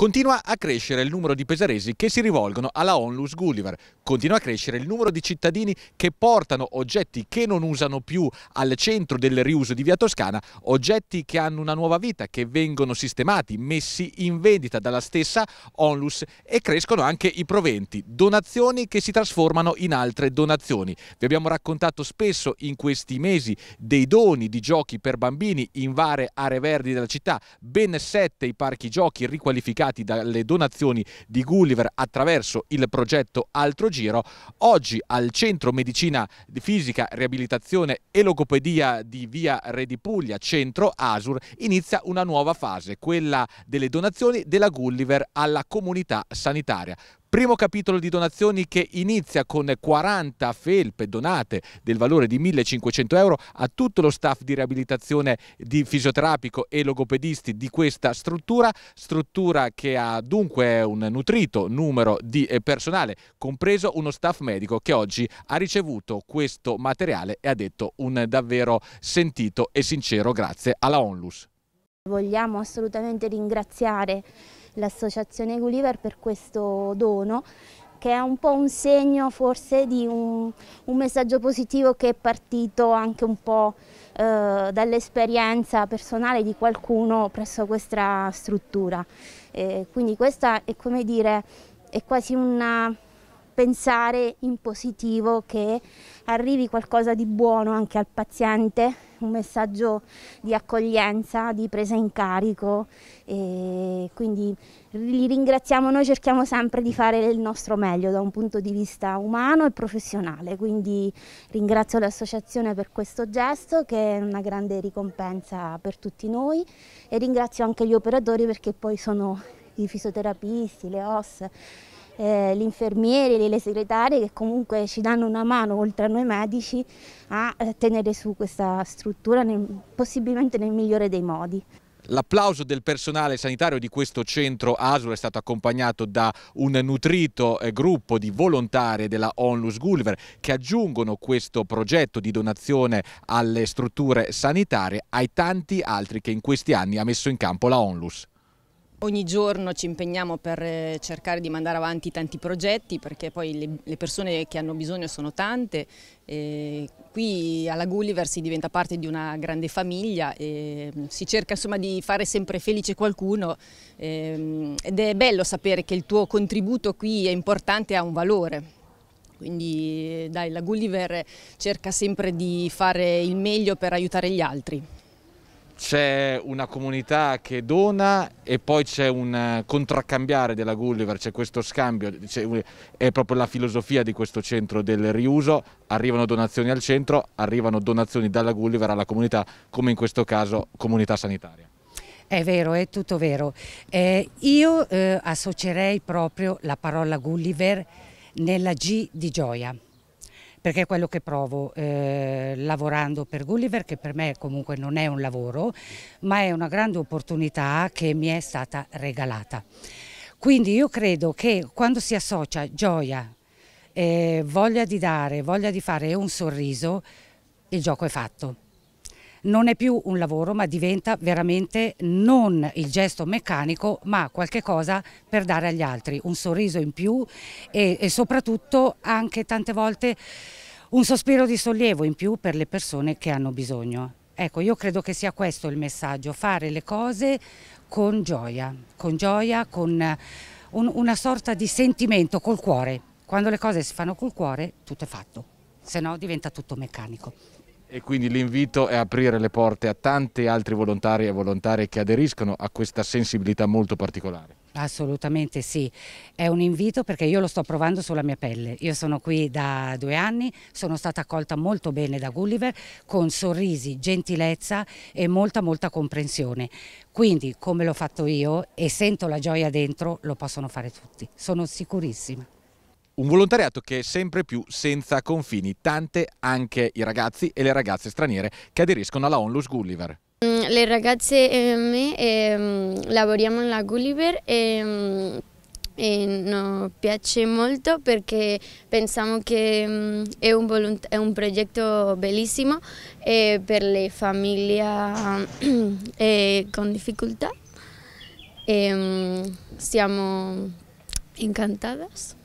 Continua a crescere il numero di pesaresi che si rivolgono alla Onlus Gulliver. Continua a crescere il numero di cittadini che portano oggetti che non usano più al centro del riuso di Via Toscana, oggetti che hanno una nuova vita, che vengono sistemati, messi in vendita dalla stessa Onlus e crescono anche i proventi, donazioni che si trasformano in altre donazioni. Vi abbiamo raccontato spesso in questi mesi dei doni di giochi per bambini in varie aree verdi della città, ben sette i parchi giochi riqualificati finanziati dalle donazioni di Gulliver attraverso il progetto Altro Giro, oggi al Centro Medicina Fisica, Riabilitazione e Logopedia di Via Re di Puglia, Centro Asur, inizia una nuova fase, quella delle donazioni della Gulliver alla comunità sanitaria. Primo capitolo di donazioni che inizia con 40 felpe donate del valore di 1500 euro a tutto lo staff di riabilitazione di fisioterapico e logopedisti di questa struttura, struttura che ha dunque un nutrito numero di eh, personale, compreso uno staff medico che oggi ha ricevuto questo materiale e ha detto un davvero sentito e sincero grazie alla Onlus. Vogliamo assolutamente ringraziare l'associazione Gulliver per questo dono che è un po' un segno forse di un, un messaggio positivo che è partito anche un po' eh, dall'esperienza personale di qualcuno presso questa struttura. Eh, quindi questa è come dire, è quasi un pensare in positivo che arrivi qualcosa di buono anche al paziente, un messaggio di accoglienza, di presa in carico. Eh, quindi li ringraziamo, noi cerchiamo sempre di fare il nostro meglio da un punto di vista umano e professionale, quindi ringrazio l'associazione per questo gesto che è una grande ricompensa per tutti noi e ringrazio anche gli operatori perché poi sono i fisioterapisti, le OS, eh, gli infermieri le segretarie che comunque ci danno una mano oltre a noi medici a eh, tenere su questa struttura nel, possibilmente nel migliore dei modi. L'applauso del personale sanitario di questo centro ASUR è stato accompagnato da un nutrito eh, gruppo di volontari della Onlus Gulliver che aggiungono questo progetto di donazione alle strutture sanitarie ai tanti altri che in questi anni ha messo in campo la Onlus. Ogni giorno ci impegniamo per eh, cercare di mandare avanti tanti progetti perché poi le, persone che hanno bisogno sono tante. E qui alla Gulliver si diventa parte di una grande famiglia e mm, si cerca insomma di fare sempre felice qualcuno ehm, ed è bello sapere che il tuo contributo qui è importante e ha un valore. Quindi dai, la Gulliver cerca sempre di fare il meglio per aiutare gli altri c'è una comunità che dona e poi c'è un eh, contraccambiare della Gulliver, c'è questo scambio, è proprio la filosofia di questo centro del riuso, arrivano donazioni al centro, arrivano donazioni dalla Gulliver alla comunità, come in questo caso comunità sanitaria. È vero, è tutto vero. Eh, io eh, associerei proprio la parola Gulliver nella G di gioia perché è quello che provo eh, lavorando per Gulliver, che per me comunque non è un lavoro, ma è una grande opportunità che mi è stata regalata. Quindi io credo che quando si associa gioia, eh, voglia di dare, voglia di fare un sorriso, il gioco è fatto non è più un lavoro ma diventa veramente non il gesto meccanico ma qualche cosa per dare agli altri, un sorriso in più e, e soprattutto anche tante volte un sospiro di sollievo in più per le persone che hanno bisogno. Ecco, io credo che sia questo il messaggio, fare le cose con gioia, con gioia, con eh, un, una sorta di sentimento col cuore. Quando le cose si fanno col cuore, tutto è fatto, se no diventa tutto meccanico. E quindi l'invito è aprire le porte a tanti altri volontari e volontarie che aderiscono a questa sensibilità molto particolare. Assolutamente sì, è un invito perché io lo sto provando sulla mia pelle. Io sono qui da due anni, sono stata accolta molto bene da Gulliver con sorrisi, gentilezza e molta molta comprensione. Quindi come l'ho fatto io e sento la gioia dentro, lo possono fare tutti, sono sicurissima. Un volontariato che è sempre più senza confini, tante anche i ragazzi e le ragazze straniere che aderiscono alla Onlus Gulliver. Mm, le ragazze e me eh, lavoriamo alla Gulliver e mm, e no, piace molto perché pensiamo che um, è, un è, un progetto bellissimo eh, per le famiglie eh, con difficoltà e ehm, siamo incantate.